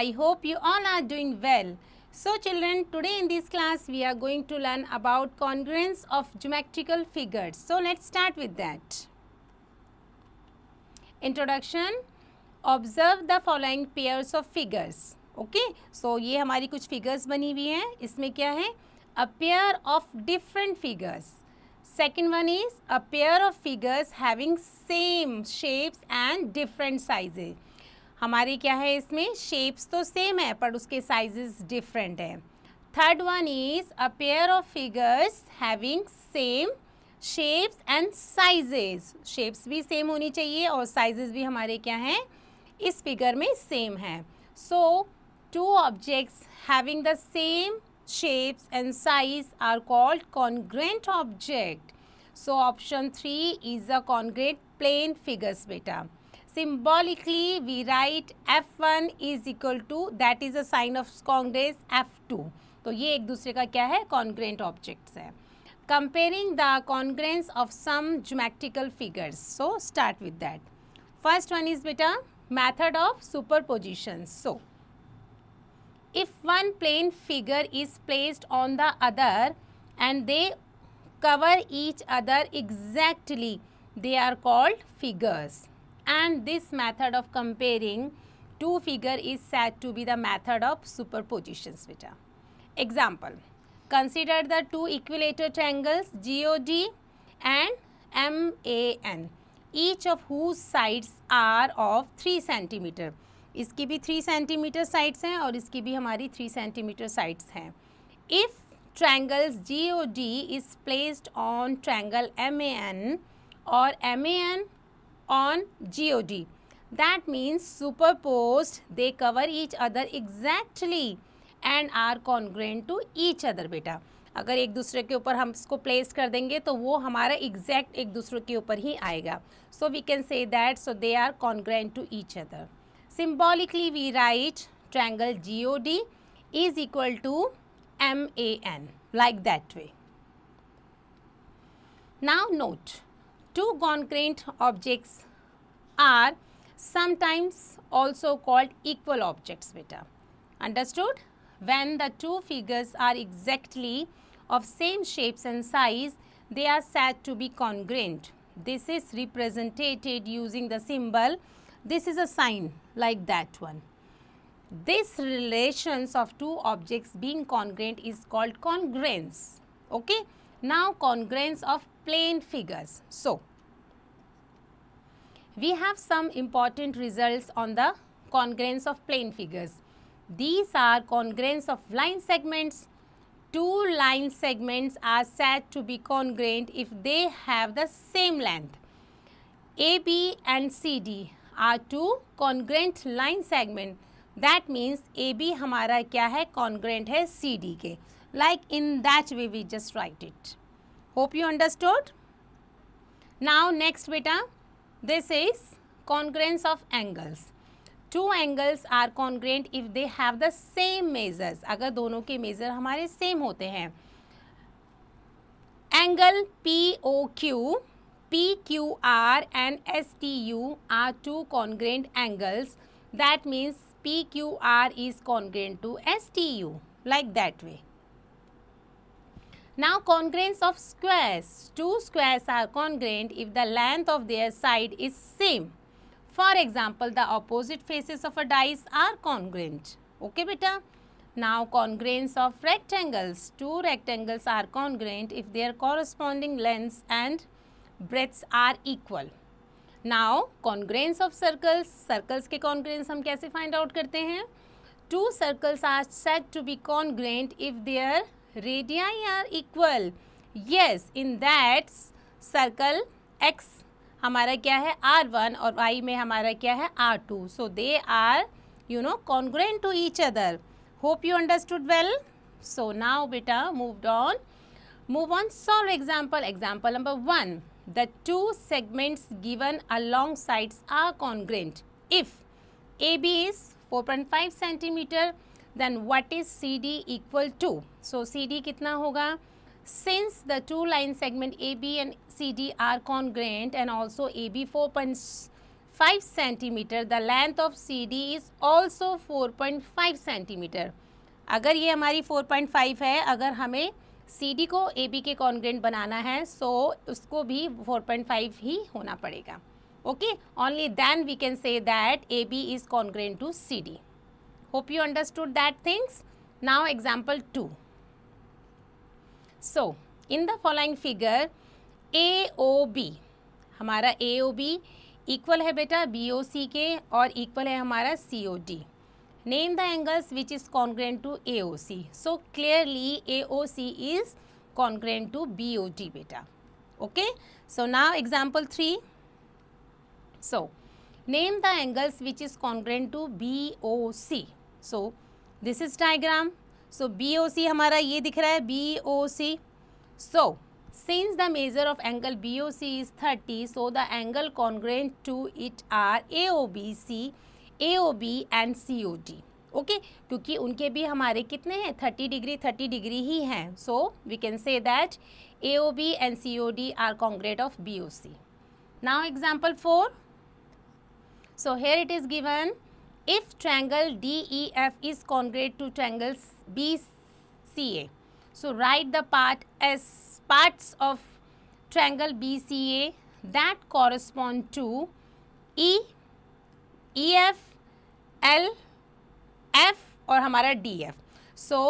I hope you all are doing well. So children, today in this class we are going to learn about congruence of geometrical figures. So let's start with that. Introduction, observe the following pairs of figures. Okay, so ये हमारी कुछ figures बनी हुई हैं इसमें क्या है A pair of different figures. Second one is a pair of figures having same shapes and different sizes. हमारी क्या है इसमें शेप्स तो सेम है पर उसके साइजेस डिफरेंट हैं third one is a pair of figures having same shapes and sizes shapes भी सेम होनी चाहिए और साइजेस भी हमारे क्या हैं इस फिगर में सेम है so two objects having the same shapes and size are called congruent object so option three is a congruent plane figures बेटा symbolically we write F1 is equal to that is a sign of congress F2 तो ये एक दूसरे का क्या है congruent objects है comparing the congruence of some geometrical figures so start with that first one is बेटा method of superposition so if one plane figure is placed on the other and they cover each other exactly they are called figures and this method of comparing two figure is said to be the method of superpositions beta. Example, consider the two equilateral triangles GOD and MAN each of whose sides are of 3 centimeter. इसकी भी 3 centimetre sides हैं और इसकी भी हमारी 3 centimetre sides हैं if triangles GOD is placed on triangle MAN or MAN on GOD. That means superposed, they cover each other exactly and are congruent to each other बेटा अगर एक दूसरे के ऊपर हम इसको प्लेस कर देंगे तो वो हमारा एग्जैक्ट एक दूसरे के ऊपर ही आएगा so we can say that so they are congruent to each other symbolically we write triangle G O D is equal to M A N like that way now note two congruent objects are sometimes also called equal objects beta. Understood? When the two figures are exactly of same shapes and size, they are said to be congruent. This is represented using the symbol. This is a sign like that one. This relations of two objects being congruent is called congruence. Okay. Now, congruence of plane figures. So, we have some important results on the congruence of plane figures. These are congruence of line segments. Two line segments are said to be congruent if they have the same length. AB and CD are two congruent line segment. That means AB हमारा क्या है congruent है CD के. Like in that way we just write it. Hope you understood. Now next beta. This is congruence of angles. Two angles are congruent if they have the same measures अगर दोनों के measure हमारे same होते हैं angle P O Q P Q R and S T U are two congruent angles that means P Q R is congruent to S T U like that way Now congruence of squares. Two squares are congruent if the length of their side is same. For example, the opposite faces of a dice are congruent. Okay, beta? Now congruence of rectangles. Two rectangles are congruent if their corresponding lengths and breadths are equal. Now congruence of circles. Circles के congruence हम कैसे find out करते हैं? Two circles are said to be congruent if their radii are equal yes in that circle x हमारा क्या है r1 और y में हमारा क्या है r2 so they are you know congruent to each other hope you understood well so now beta moved on move on solve example example number 1 the two segments given along sides are congruent if ab is 4.5 centimeter then what is C D equal to so C D कितना होगा since the two line segment A B and C D are congruent and also A B four point five centimetre the length of C D is also four point five centimetre अगर ये हमारी four point five है अगर हमें C D को ए B के congruent बनाना है so so उसको भी फोर पॉइंट फाइव ही होना पड़ेगा okay only then we can say that A B is congruent to C D hope you understood that things now example 2 so in the following figure AOB हमारा AOB equal है बेटा BOC के और equal है हमारा COD name the angles which is congruent to AOC so clearly AOC is congruent to BOD बेटा okay so now example three so name the angles which is congruent to BOC so this is diagram so B O C हमारा ये दिख रहा है B O C so since the measure of angle B O thirty so the angle congruent to it are A O B C A O B and C O D okay क्योंकि उनके भी हमारे कितने हैं thirty degree thirty degree ही हैं so we can say that A O B and C O D are congruent of B O C now example four so here it is given if triangle DEF is congruent to triangle BCA. So, write the part as parts of triangle BCA that correspond to E, EF, L, F or हमारा DF. So,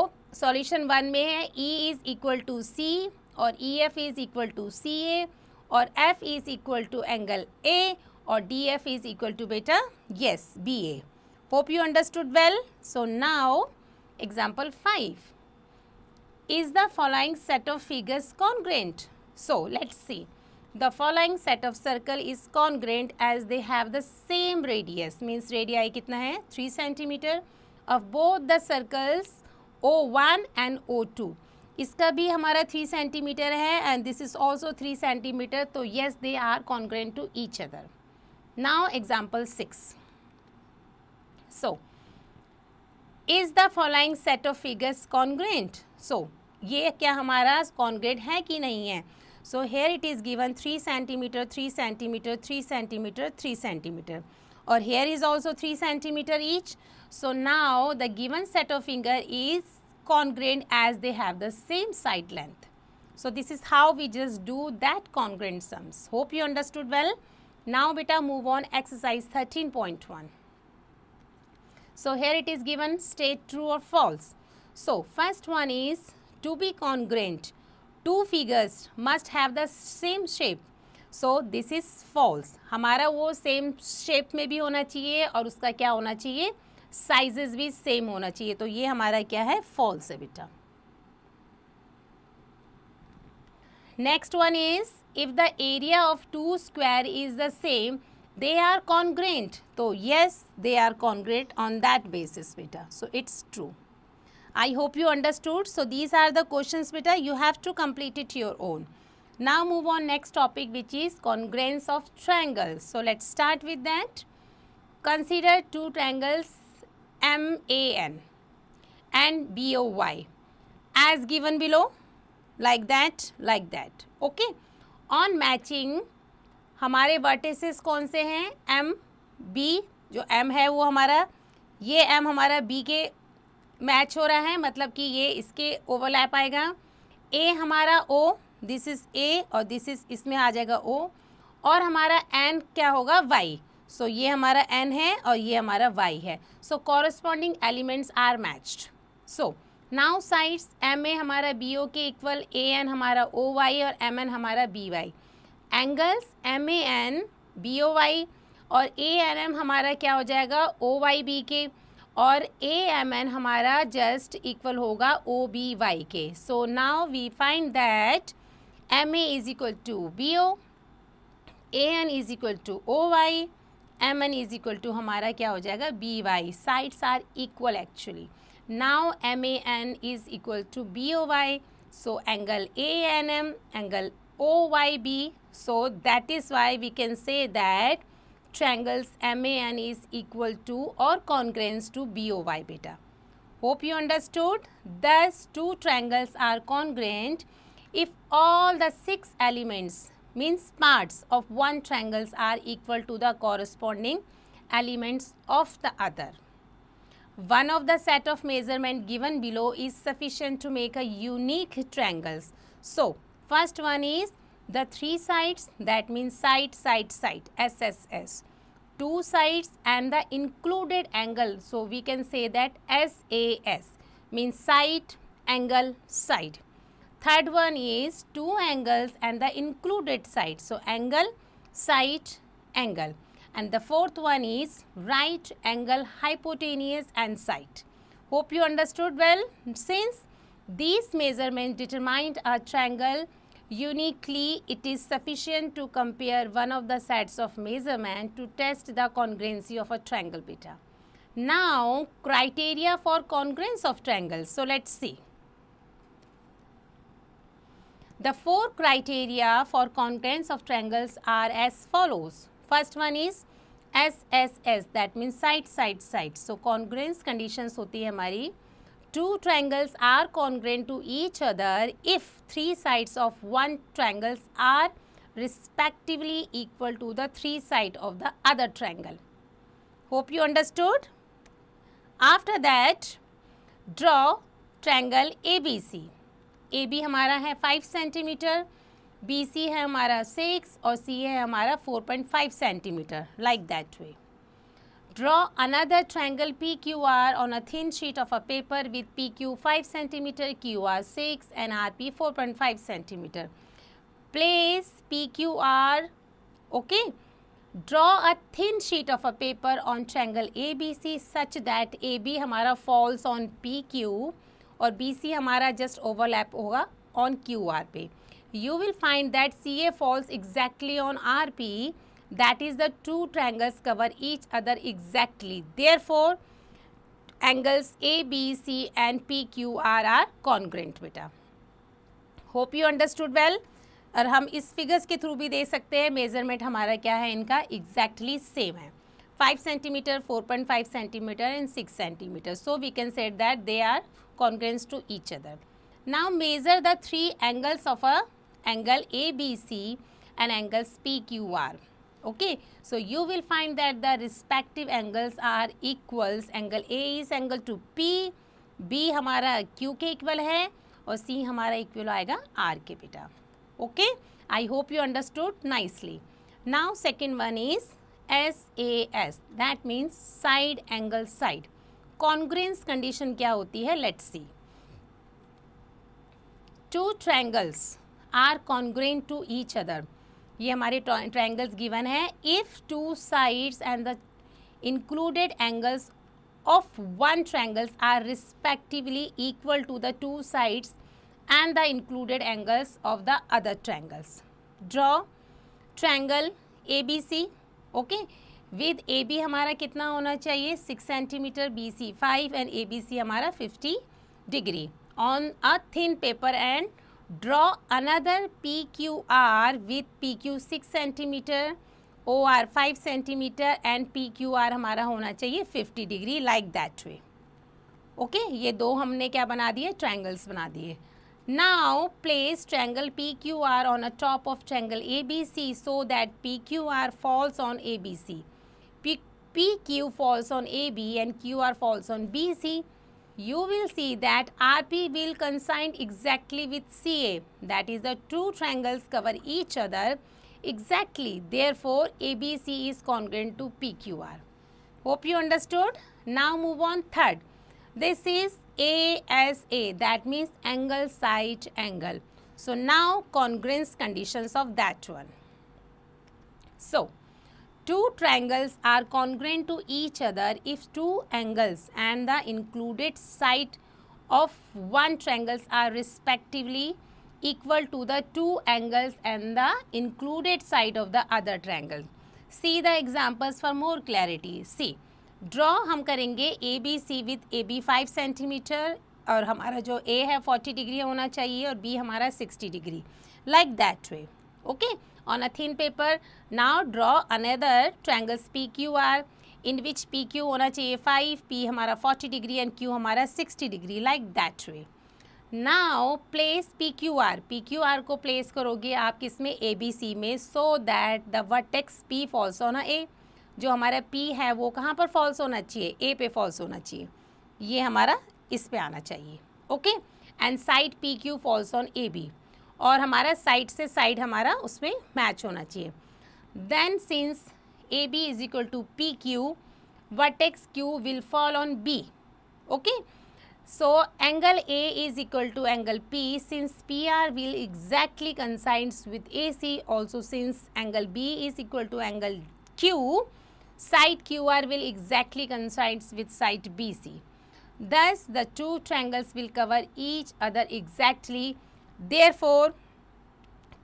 solution one: में E is equal to और or EF is equal to CA, or और F is equal to angle A और DF is equal to beta. Yes, BA. Hope you understood well. So now example 5. Is the following set of figures congruent? So let's see. The following set of circle is congruent as they have the same radius. Means radii kitna hai? 3 centimeter of both the circles O1 and O2. Iska bhi hamara three centimetre hai and this is also three centimetre So yes, they are congruent to each other. Now example six. So, is the following set of figures congruent? So, ये क्या हमारा congruent है कि नहीं है So here it is given three three three centimeter, three three three three centimetre here is also three also each. So now the given set of set is congruent as they have the same side length. So, this is how we just do that congruent sums. Hope you understood well. Now, beta move on exercise 13.1. So here it is given state true or false. So first one is to be congruent. Two figures must have the same shape. So this is false हमारा वो same shape में भी होना चाहिए और उसका क्या होना चाहिए साइजेस भी सेम होना चाहिए तो ये हमारा क्या है फॉल्स है बेटा next one is if the area of two square is the same they are congruent. So yes, they are congruent on that basis beta. So it's true. I hope you understood. So these are the questions beta. You have to complete it your own. Now move on next topic which is congruence of triangles. So let's start with that. Consider two triangles MAN and BOY as given below like that like that okay on matching हमारे vertices कौन से हैं M B जो M है वो हमारा ये M हमारा बी के मैच हो रहा है मतलब कि ये इसके ओवरलैप आएगा ए हमारा ओ दिस इज़ ए और दिस इज़ इसमें आ जाएगा ओ और हमारा एन क्या होगा वाई सो so, ये हमारा एन है और ये हमारा वाई है so corresponding elements are matched so now sides M A हमारा बी ओ के इक्वल ए एन हमारा ओ वाई और एम एन हमारा B Y angles M A N B O Y और ए एन एम हमारा क्या हो जाएगा ओ वाई बी के और ए एम एन हमारा जस्ट इक्वल होगा ओ बी वाई के so now we find that M A is equal to B O A N is equal to O Y M N is equal to हमारा क्या हो जाएगा B Y sides are equal actually now M A N is equal to B O Y so angle A N M angle OYB. So that is why we can say that triangles MAN is equal to or congruent to BOY beta. Hope you understood. Thus, two triangles are congruent if all the six elements means parts of one triangles are equal to the corresponding elements of the other. One of the set of measurement given below is sufficient to make a unique triangles. So, First one is the three sides that means side, side, side SSS. Two sides and the included angle. So, we can say that SAS means side, angle, side. Third one is two angles and the included side. So, angle, side, angle. And the fourth one is right angle, hypotenuse and side. Hope you understood well. Since these measurements determined a triangle Uniquely, it is sufficient to compare one of the sets of measurement to test the congruency of a triangle beta. Now, criteria for congruence of triangles. So, let's see. The four criteria for congruence of triangles are as follows. First one is SSS that means side side side. So, congruence conditions होती है two triangles are congruent to each other if three sides of one triangle are respectively equal to the three side of the other triangle. Hope you understood. After that, draw triangle ABC. AB हमारा है 5 centimetre BC है हमारा 6 और CA है हमारा 4.5 centimetre like that way. Draw another triangle PQR on a thin sheet of a paper with PQ 5 cm, QR 6 and RP 4.5 cm. Place PQR, okay. Draw a thin sheet of a paper on triangle ABC such that AB हमारा falls on PQ और BC हमारा just overlap होगा on QR पे. You will find that CA falls exactly on RP that is the two triangles that is the two triangles cover each other exactly therefore angles abc and are are congruent beta hope you understood well और हम इस figures के through भी दे सकते हैं measurement हमारा क्या है इनका एग्जैक्टली सेम है five centimetre four point five centimetre and six centimetre so we can set that they are congruence to each other now measure the three angles of a angle A B C and angles P Q R okay so you will find that the respective angles are equals angle a is angle to p b hamara q ke equal hai aur c hamara equal aayega r ke beta okay i hope you understood nicely now second one is sas that means side angle side congruence condition kya hoti hai let's see two triangles are congruent to each other ये हमारे triangles given है if two sides and the included angles of one triangles are respectively equal to the two sides and the included angles of the other triangles draw triangle A B C okay with A B हमारा कितना होना चाहिए six centimetre B C five and A B C हमारा fifty degree on a thin paper and draw another P Q R with P Q six centimetre O R five centimetre and P Q R हमारा होना चाहिए fifty degree like that way okay ये दो हमने क्या बना दिए triangles बना दिए now place triangle P Q R on a top of triangle A B C so that P Q R falls on A B C P Q falls on A B and Q R falls on B C you will see that RP will coincide exactly with CA. That is the two triangles cover each other exactly. Therefore, ABC is congruent to PQR. Hope you understood. Now move on third. This is ASA that means angle side angle. So now congruence conditions of that one. So two triangles are congruent to each other if two angles and the included side of one triangles are respectively equal to the two angles and the included side of the other triangle. See the examples for more clarity. See, draw हम करेंगे A B C with A B five centimetre और हमारा जो ए है forty degree होना चाहिए और B हमारा sixty degree like that way okay on a thin paper. Now draw another triangles PQR in which PQ hona chahiye 5, P hamara 40 degree and Q hamara 60 degree like that way. Now place PQR. PQR ko place karoge aap किस में ABC mein so that the vertex P falls on a A. जो हमारा P है वो कहाँ पर falls होना चाहिए A पे falls होना चाहिए ये हमारा इस पे आना चाहिए okay and side PQ Q falls on A B और हमारा साइड से साइड हमारा उसमें मैच होना चाहिए then since A B is equal to P Q what X Q will fall on B okay so angle A is equal to angle P since P R will exactly coincides with A C also since angle B is equal to angle Q side Q R will exactly coincides with side B C thus the two triangles will cover each other exactly Therefore,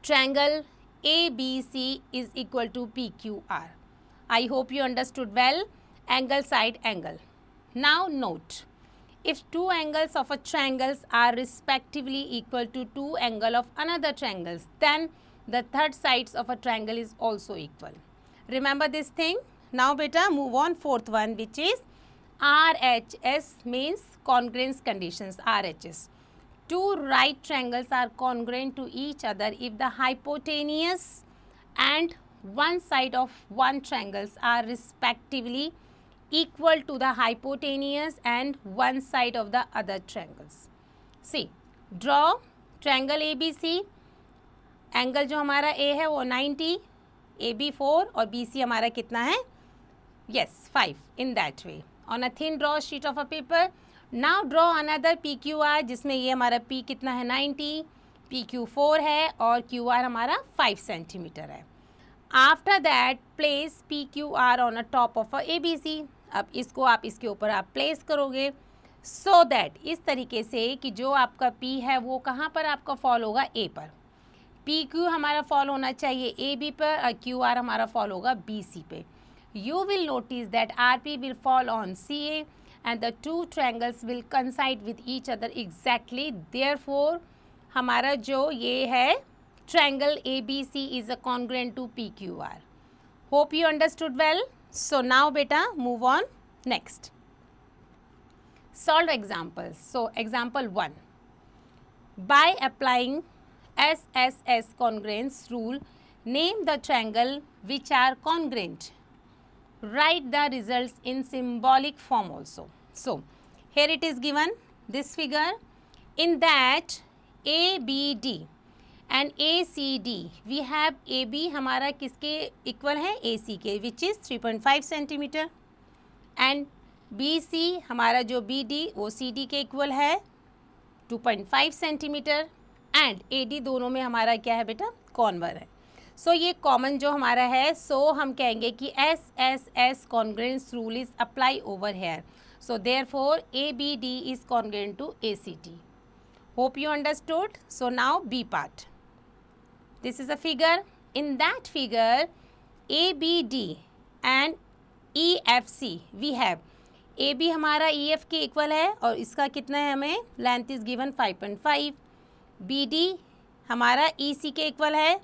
triangle ABC is equal to PQR. I hope you understood well angle side angle. Now note, if two angles of a triangles are respectively equal to two angle of another triangles, then the third sides of a triangle is also equal. Remember this thing? Now beta move on fourth one which is RHS means congruence conditions RHS two right triangles are congruent to each other if the hypotenuse and one side of one triangles are respectively equal to the hypotenuse and one side of the other triangles. See, draw triangle ABC, angle जो हमारा A है वो 90, AB 4 four BC, B C हमारा कितना है yes five in that way on a thin draw sheet of now draw another P Q R जिसमें ये हमारा पी कितना है नाइन्टी पी क्यू फोर है और क्यू आर हमारा फाइव सेंटीमीटर है after that place P Q R on a top of A B C अब इसको आप इसके ऊपर आप प्लेस करोगे सो so दैट इस तरीके से कि जो आपका पी है वो कहाँ पर आपका फॉल होगा ए पर पी क्यू हमारा फॉल होना चाहिए ए बी पर और क्यू आर हमारा फॉल होगा बी सी पे you will notice that R P will fall on C A and the two triangles will coincide with each other exactly. Therefore, jo जो hai triangle ABC is a congruent to PQR. Hope you understood well. So now, beta, move on next. Solve examples. So example 1. By applying SSS congruence rule, name the triangle which are congruent. Write the results in symbolic form also. So, here it is given this figure in that ABD and ACD we have AB हमारा किसके इक्वल है AC ke which is 3.5 cm and BC हमारा जो BD OCD ke equal hai 2.5 centimetre and AD dono mein hamara kya hai beta common hai so so, ये common जो हमारा है सो so हम कहेंगे कि S S S congruence rule is apply over here So therefore ABD is congruent to ACT. Hope you understood. So now B part. This is a figure. In that figure ABD and EFC we have A B हमारा E F के equal है और इसका कितना है हमें length is given 5.5 B D हमारा E सी के इक्वल है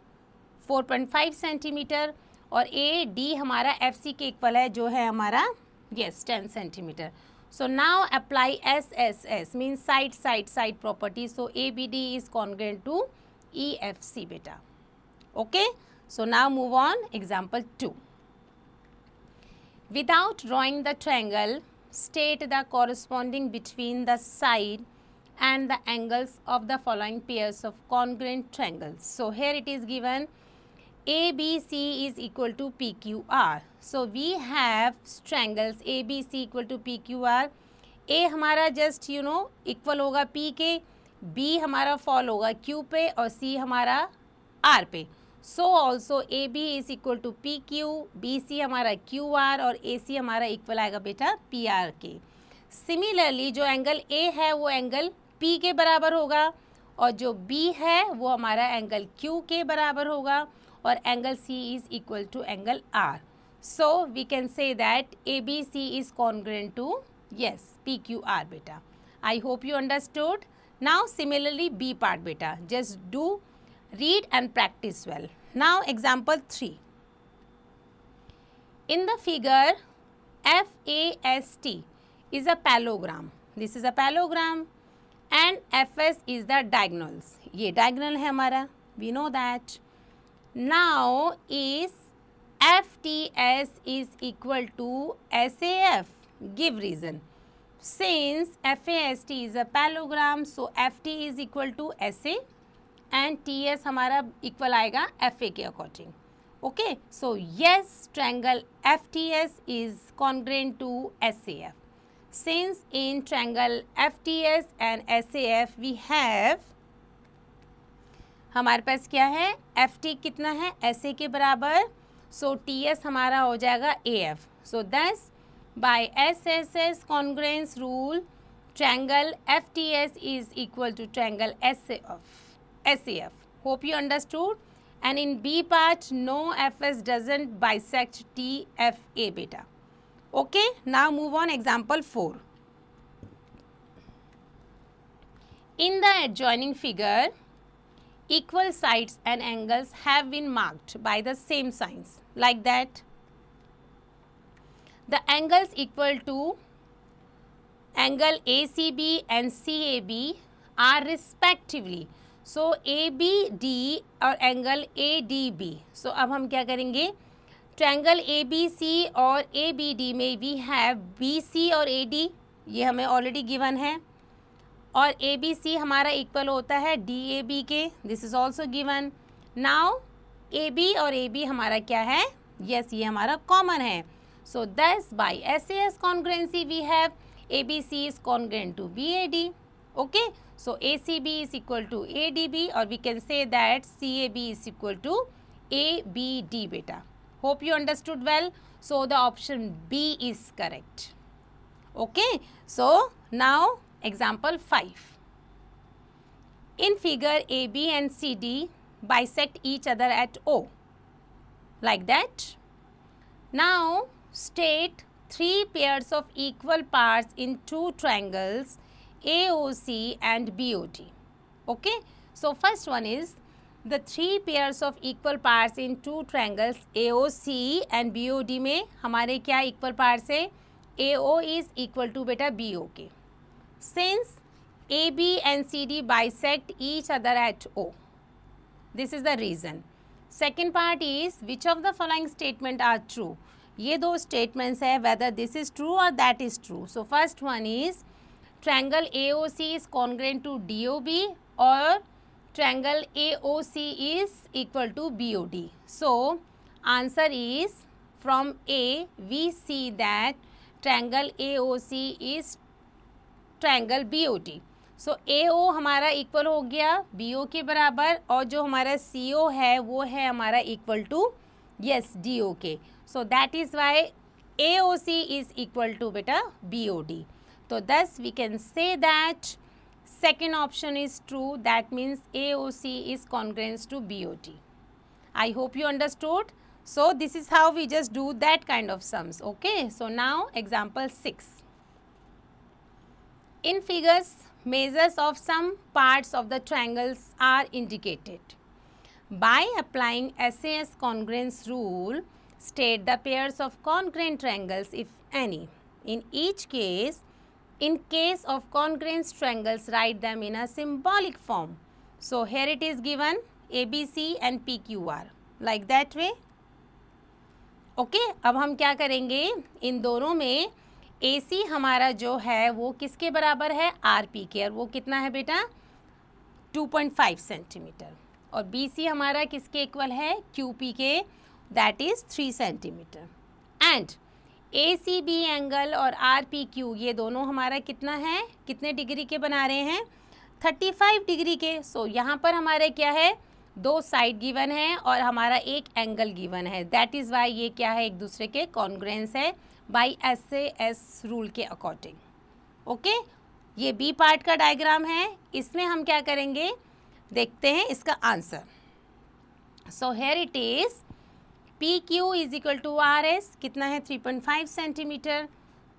4.5 सेंटीमीटर और ए डी हमारा एफ सी के इक्वल है जो है हमारा Yes, 10 centimeter. So now apply SSS means side side side property. So ABD is congruent to EFC beta. Okay. So now move on example 2. Without drawing the triangle, state the corresponding between the side and the angles of the following pairs of congruent triangles. So here it is given A B C is equal to P Q R so we have triangles A B C equal to P Q R A हमारा just you know equal होगा P के B हमारा fall होगा Q पे और C हमारा R पे so also A B is equal to P Q B C हमारा क्यू आर और ए सी हमारा इक्वल आएगा बेटा पी आर के सिमिलरली जो एंगल ए है वो एंगल पी के बराबर होगा और जो बी है वो हमारा एंगल क्यू के बराबर होगा or angle C is equal to angle R. So, we can say that ABC is congruent to, yes, PQR beta. I hope you understood. Now, similarly B part beta. Just do, read and practice well. Now, example 3. In the figure, FAST is a palogram. This is a palogram and FS is the diagonals. ये diagonal है हमारा. We know that. now is FTS is equal to SAF. Give reason. Since FAST is a parallelogram, so FT is equal to SA and TS हमारा equal आएगा FA के according. Okay, so yes, triangle FTS is congruent to SAF. Since in triangle FTS and SAF we have हमारे पास क्या है F T कितना है S ए के बराबर सो टी एस हमारा हो जाएगा ए F so thus by S S S congruence rule triangle F T S is equal to triangle S F S A F hope you understood and in and in B part no FS T F A बेटा okay now move on example four in the adjoining figure equal sides and angles have been marked by the same signs like that the angles equal to angle ACB and CAB are respectively so ABD or angle ADB so, ab hum kya karenge triangle A B C और A B D में we have B C और A D ये हमें already given है और A B C हमारा equal होता है डी ए बी के this is also given now A B और ए बी हमारा क्या है यस yes, ये हमारा कॉमन है so thus by S S congruency we have A B C is congruent to B A D okay so A C B is equal to A D B और we can say that C A B is equal to A B D बेटा hope you understood well so the option B is correct okay so now Example 5. In figure AB and CD bisect each other at O like that. Now state three pairs of equal parts in two triangles AOC and BOD. Okay. So first one is the three pairs of equal parts in two triangles AOC and BOD में हमारे क्या equal parts है AO is equal to beta BOK. Okay since AB and CD bisect each other at O. This is the reason. Second part is which of the following statement are true? ये दो statements are whether this is true or that is true. So first one is triangle AOC is congruent to DOB or triangle AOC is equal to BOD. So answer is from A we see that triangle AOC is triangle B O T so A O हमारा equal हो गया B O के बराबर और जो हमारा सी ओ है वो है हमारा equal to yes D O के so that is why A O C is equal to बेटा बी ओ डी तो thus we can say that second option is true that means A O C is congruence to B O T I hope you understood so this is how we just do that kind of sums okay so now example six In figures, measures of some parts of the triangles are indicated. By applying SAS congruence rule, state the pairs of congruent triangles if any. In each case, in case of congruent triangles, write them in a symbolic form. So, here it is given ABC and PQR like that way. okay, अब हम क्या करेंगे इन ए हमारा जो है वो किसके बराबर है आर पी के और वो कितना है बेटा 2.5 सेंटीमीटर और बी सी हमारा किसके इक्वल है क्यू पी के that is three centimetre and A C B angle और आर पी क्यू ये दोनों हमारा कितना है कितने डिग्री के बना रहे हैं 35 डिग्री के सो so, यहाँ पर हमारे क्या है दो साइड गिवन है और हमारा एक एंगल गिवन है दैट इज़ वाई ये क्या है एक दूसरे के कॉन्ग्रेंस है बाई एस एस रूल के अकॉर्डिंग ओके ये बी पार्ट का डायग्राम है इसमें हम क्या करेंगे देखते हैं इसका answer so here it is P Q is equal to R S कितना है three point five centimetre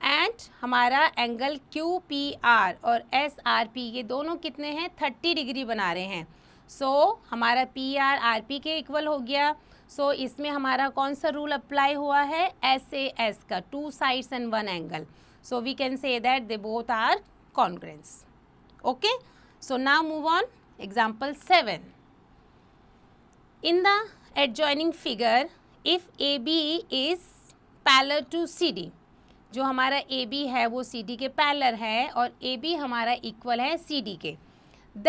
and हमारा एंगल क्यू पी आर और एस आर पी ये दोनों कितने हैं थर्टी डिग्री बना रहे हैं सो so, हमारा पी आर आर पी के इक्वल हो गया सो so, इसमें हमारा कौन सा रूल अप्लाई हुआ है एस ए एस का two sides and one angle so we can say that they both are congruence okay so now move on example seven in the adjoining figure if A B is parallel to C D जो हमारा A B है वो सी D के parallel है और A B हमारा equal है C D के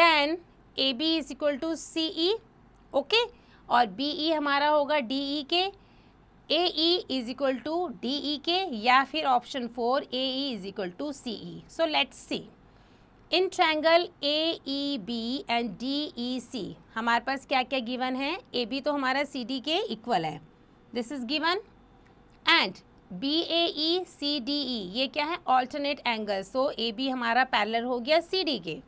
then A B is equal to E okay okay? और बी ई e हमारा होगा डी ई के A E is equal to D E के या फिर option four A E is equal to C E so let's see in triangle A E B and D E C हमारे पास क्या क्या गिवन है A B तो हमारा सी डी के इक्वल है this is given and B A E C D E ये क्या है alternate angle so A B हमारा पैरलर हो गया सी डी के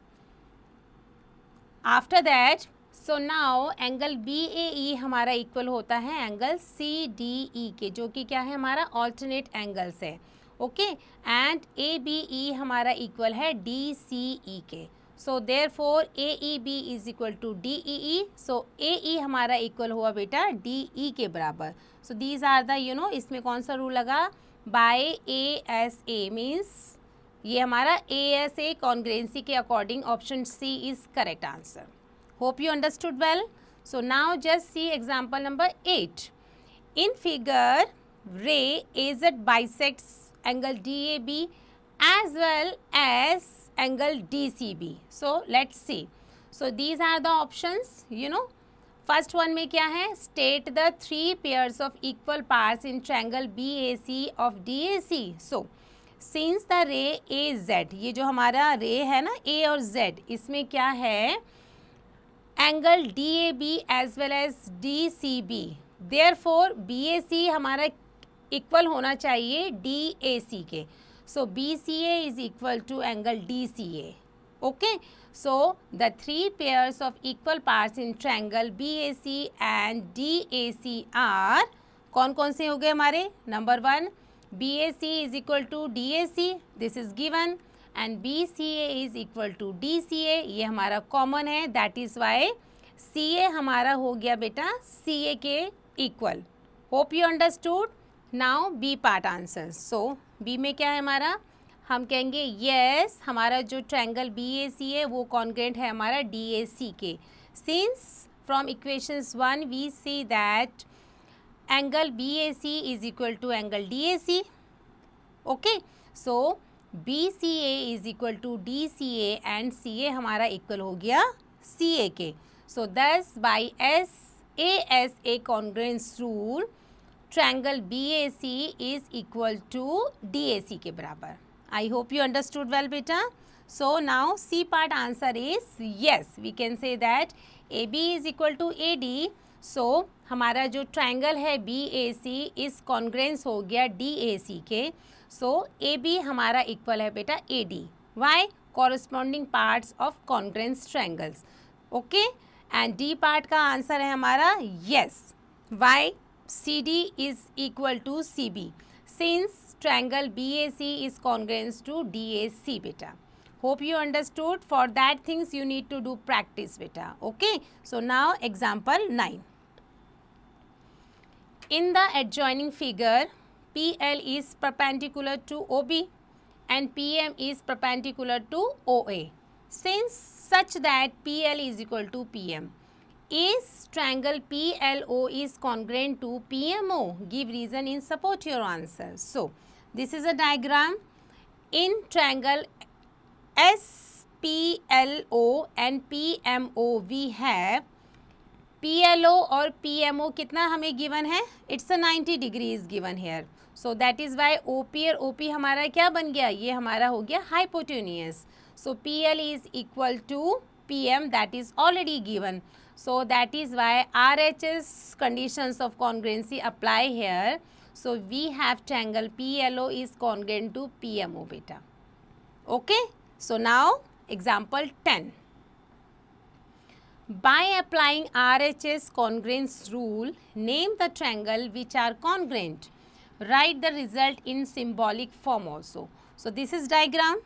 after that so now angle B A E हमारा इक्वल होता है एंगल सी डी ई के जो कि क्या है हमारा ऑल्टरनेट एंगल्स है okay and A B E हमारा इक्वल है डी सी ई के so therefore A E B is equal to D E E so A E हमारा इक्वल हुआ बेटा डी ई e के बराबर so these are the you know इसमें कौन सा रूल लगा by A S A means ये हमारा ए एस ए कॉन्ग्रेंसी के according option C is correct answer Hope you understood well. So now just see example number 8. In figure, ray AZ bisects angle DAB as well as angle DCB. So let's see. So these are the options, you know. First one में क्या है State the three pairs of equal parts in triangle BAC of DAC. So since the ray AZ, ये जो हमारा ray है ना A और Z, इसमें क्या है angle D A B as well as D C B therefore B A C हमारा इक्वल होना चाहिए डी ए सी के so B C A is equal to angle D C A okay so the three pairs of equal parts in triangle B A C and D A C are कौन कौन से हो गए हमारे number one B A C is equal to D A C this is given and B C A is equal to D C A ये हमारा common है that is why C A हमारा हो गया बेटा सी ए के equal hope you understood now B part answer so B में क्या है हमारा हम कहेंगे यस हमारा जो ट्रैंगल बी ए सी है वो कॉन्ग्रेंट है हमारा डी ए सी के since from equations one we see that angle B A C is equal to angle D A C okay so B C A is equal to D C A and C A हमारा equal हो गया C A के so thus by S A S A congruence rule triangle B A C is equal to D A C के बराबर I hope you understood well बेटा सो C part answer is yes we can say that A B is equal to A D so हमारा जो triangle है B A C is congruence हो गया D A C के सो A B हमारा equal है बेटा A D why corresponding parts of congruence triangles okay and D part का आंसर है हमारा yes why C D is equal to C B since triangle B A C is congruence to D A C बेटा hope you understood for that things you need to do practice बेटा okay so now example nine in the adjoining figure PL is perpendicular to OB and PM is perpendicular to OA. Since such that PL is equal to PM, is triangle PLO is congruent to PMO? Give reason in support your answer. So, this is a diagram. In triangle SPLO and PMO, we have PLO और PMO कितना हमें given है it's a 90 degree is given here so that is why O P और O P हमारा क्या बन गया ये हमारा हो गया hypotenuse so P L is equal to P M that is already given so that is why R H S condition of congruency apply here so we have triangle P L O is congruent to P M O बेटा okay so now example ten R H S congruence rule name the triangle which are congruent write the result in symbolic form also so this is diagram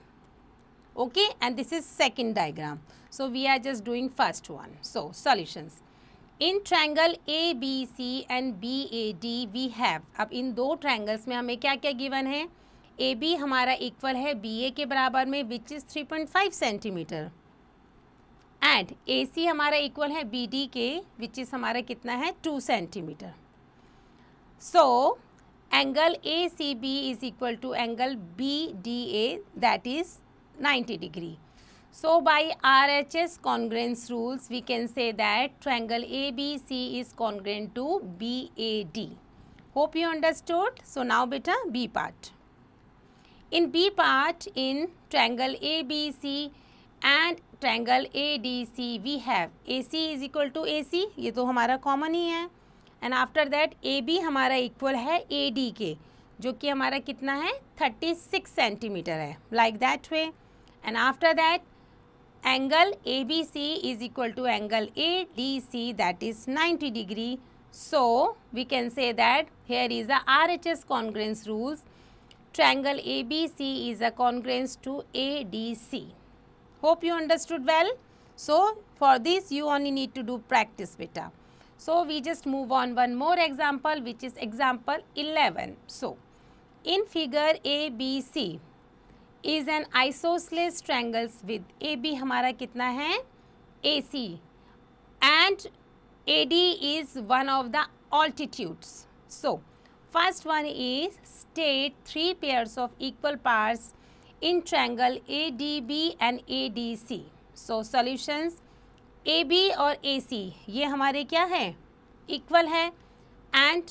okay and this is second diagram so we are just doing first one so solutions in triangle A B C and B A D we have अब इन दो triangles में हमें क्या क्या given है A B हमारा equal है बी ए के बराबर में which is three point five centimetre and A C हमारा इक्वल है बी डी के विच इज़ हमारा कितना है two centimetre so angle A C B is equal to angle B D A that is 90 degree so by R H S congruence rules we can say that triangle A B C is congruent to B A D hope you understood so now बेटा B part in B part in triangle A B C and triangle A D C we have A C is equal to A C ये तो हमारा common ही है and after that A B हमारा equal है A D के जो कि हमारा कितना है थर्टी सिक्स सेंटीमीटर है like that way and after that angle A B C is equal to angle A D C that is 90 degree so we can say that here is the R H S congruence rules triangle A B C is a congruence to A D C hope you understood well so for this you only need to do practice बेटा So, we just move on one more example which is example 11. So, in figure ABC is an isosceles triangles with AB हमारा कितना है AC and AD is one of the altitudes. So, first one is state three pairs of equal parts in triangle ADB and ADC. So, solutions A B और A C ये हमारे क्या हैं equal हैं and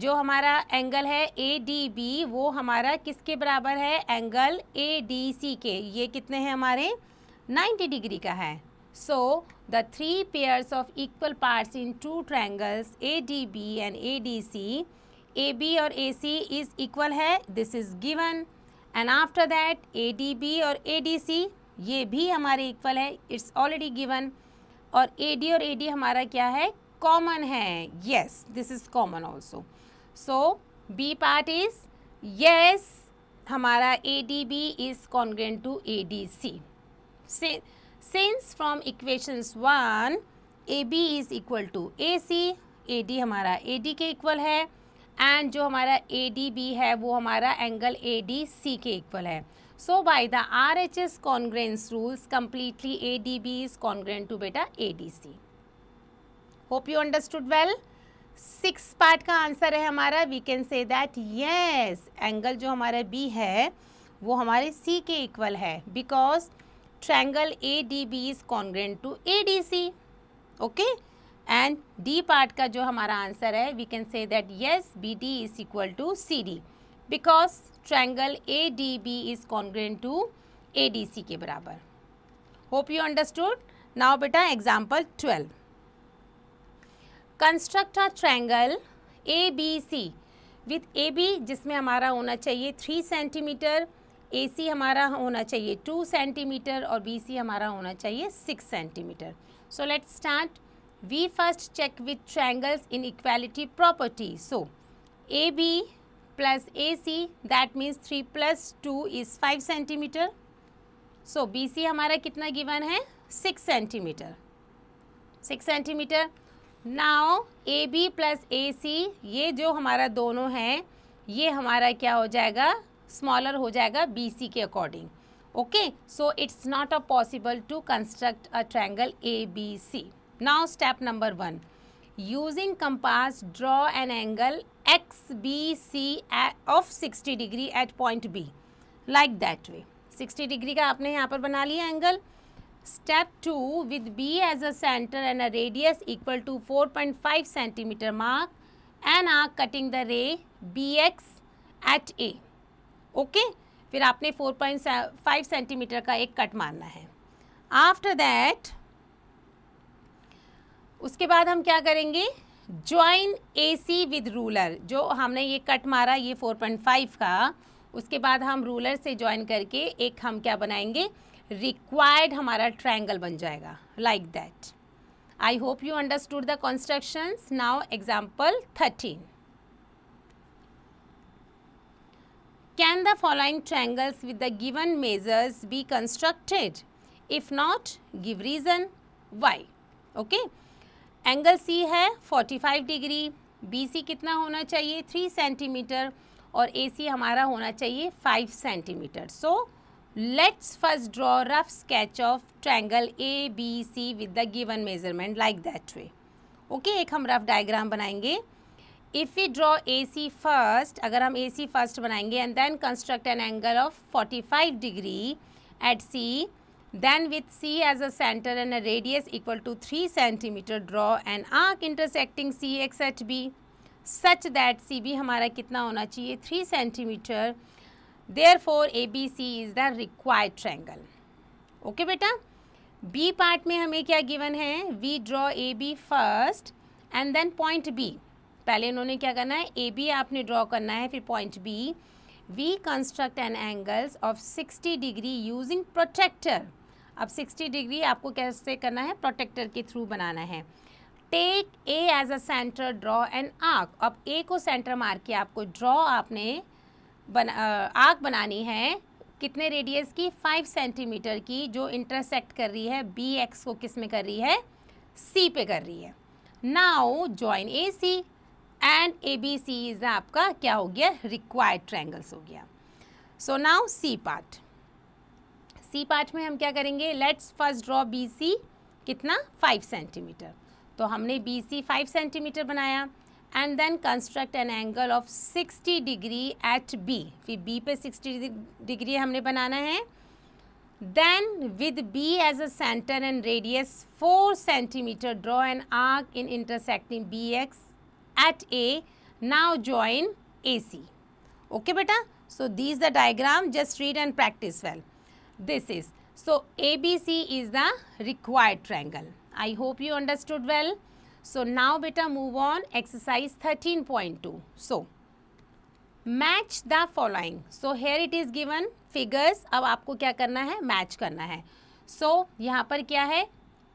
जो हमारा angle है A D B वो हमारा किसके बराबर है एंगल ए डी सी के ये कितने हैं हमारे 90 डिग्री का है so the three pairs of equal parts in two triangles A D B and A D C A B और ए सी इज़ इक्वल है this is given and after that A D B और A D सी ये भी हमारे equal है it's already given और A D और A D हमारा क्या है कॉमन है yes this is common also so B part is yes हमारा A D B is congruent to A D C since from equations one A B is equal to A C A D हमारा A D के equal है and जो हमारा A D B है वो हमारा angle A D C के equal है So by the RHS congruence rules, completely ADB is congruent to beta ADC. Hope you understood well. Six part का आंसर है हमारा we can say that yes angle जो हमारा B है वो हमारे सी के इक्वल है because triangle A D B is congruent to A D C okay and D part का जो हमारा आंसर है we can say that yes B D is equal to C D because triangle A D B is congruent to A D C के बराबर hope you understood now बेटा example twelve construct a triangle A B C with A B जिसमें हमारा होना चाहिए three centimetre A C हमारा होना चाहिए टू सेंटीमीटर और बी सी हमारा होना चाहिए six centimetre so let start we first check with triangles in equality property so A B plus AC that means 3 plus 2 is 5 centimeter. So BC हमारा कितना given है 6 centimeter. 6 centimeter. Now AB plus AC ये जो हमारा दोनों हैं ये हमारा क्या हो जाएगा स्मॉलर हो जाएगा BC के according okay so it's not a possible to construct a triangle abc now step number 1 using compass draw an angle XBC of 60 degree at point B like that way 60 degree का आपने यहाँ पर बना लिया angle step two with B as a centre and a radius equal to 4.5 centimetre mark an arc cutting the ray B X at A okay फिर आपने 4.5 centimetre का एक कट मारना है आफ्टर दैट उसके बाद हम क्या करेंगे join A C with ruler जो हमने ये कट मारा ये 4.5 का उसके बाद हम रूलर से ज्वाइन करके एक हम क्या बनाएंगे रिक्वायर्ड हमारा ट्राइंगल बन जाएगा like that I hope you understood the construction now example thirteen Can the following triangles with the given measures be constructed? If not, give reason why. Okay. Angle C है 45 degree B C कितना होना चाहिए three centimetre और A C हमारा होना चाहिए five centimetre so let's first draw rough sketch of triangle A B C with the given measurement like that way okay एक हम रफ डायग्राम बनाएंगे if you draw A C first अगर हम A C first बनाएंगे and then construct an angle of 45 degree at C Then with C as a center and a radius equal to 3 cm draw an arc intersecting CX at B such that CB hamara kitna hona chahiye 3 cm Therefore ABC is the required triangle. okay, beta b part mein hame kya given hai we draw ab first and then point b pehle inhone kya karna hai ab aapne draw karna hai fir point b we construct an angles of 60 degree using protractor अब 60 degree आपको कैसे करना है protector के through बनाना है take A as a centre draw an arc अब ए को सेंटर मार के आपको ड्रॉ आपने बना आग बनानी है कितने रेडियस की फाइव सेंटीमीटर की जो इंटरसेक्ट कर रही है बी एक्स को किस में कर रही है सी पे कर रही है now join A C and A B C is आपका क्या हो गया रिक्वायर्ड ट्रैंगल्स हो गया so now C part C part में हम क्या करेंगे let's first draw B C कितना फाइव सेंटीमीटर तो हमने बी सी फाइव सेंटीमीटर बनाया and then construct an angle of sixty degree at B फिर बी पे सिक्सटी डिग्री हमने बनाना है then with B as a centre and radius four centimetre draw an arc in intersecting B X at A now join A C okay बेटा so the the diagram just read and practice well this is. So, ABC is the required triangle. I hope you understood well. So, now beta move on exercise 13.2. So, match the following so here it is given figures अब आपको क्या करना है match करना है so so, यहाँ पर क्या है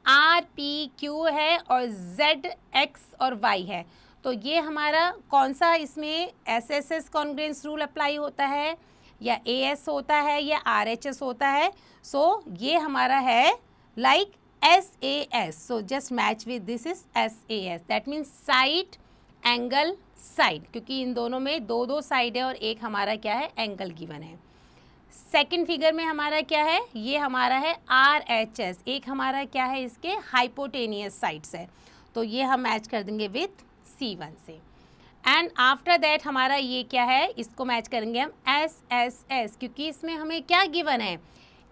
आर पी क्यू है और जेड एक्स और वाई है तो ये हमारा कौन सा इसमें S S S congruence rule apply होता है या ए होता है या आर एच एस होता है सो so, ये हमारा है like S A S so just match with this is S A S that means side angle side क्योंकि इन दोनों में दो दो साइड है और एक हमारा क्या है एंगल गिवन है सेकेंड फिगर में हमारा क्या है ये हमारा है आर एच एस एक हमारा क्या है इसके हाइपोटेनियस साइड्स है तो ये हम मैच कर देंगे विथ सी वन से एंड आफ्टर दैट हमारा ये क्या है इसको मैच करेंगे हम एस एस एस क्योंकि इसमें हमें क्या गिवन है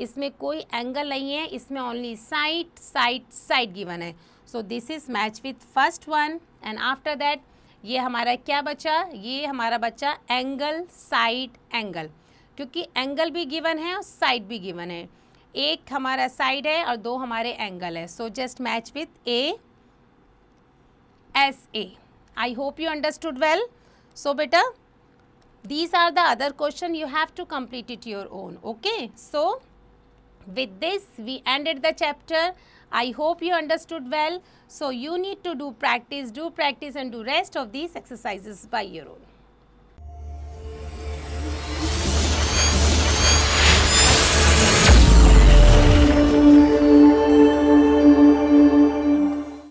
इसमें कोई एंगल नहीं है इसमें only side side side given है so this is match with first one and after that ये हमारा क्या बचा ये हमारा बच्चा एंगल साइड एंगल क्योंकि एंगल भी गिवन है और साइड भी गिवन है एक हमारा साइड है और दो हमारे एंगल है so just match with A S A I hope you understood well. So, beta, these are the other question you have to complete it your own. Okay. So, with this we ended the chapter. I hope you understood well. So, you need to do practice, do practice and do rest of these exercises by your own.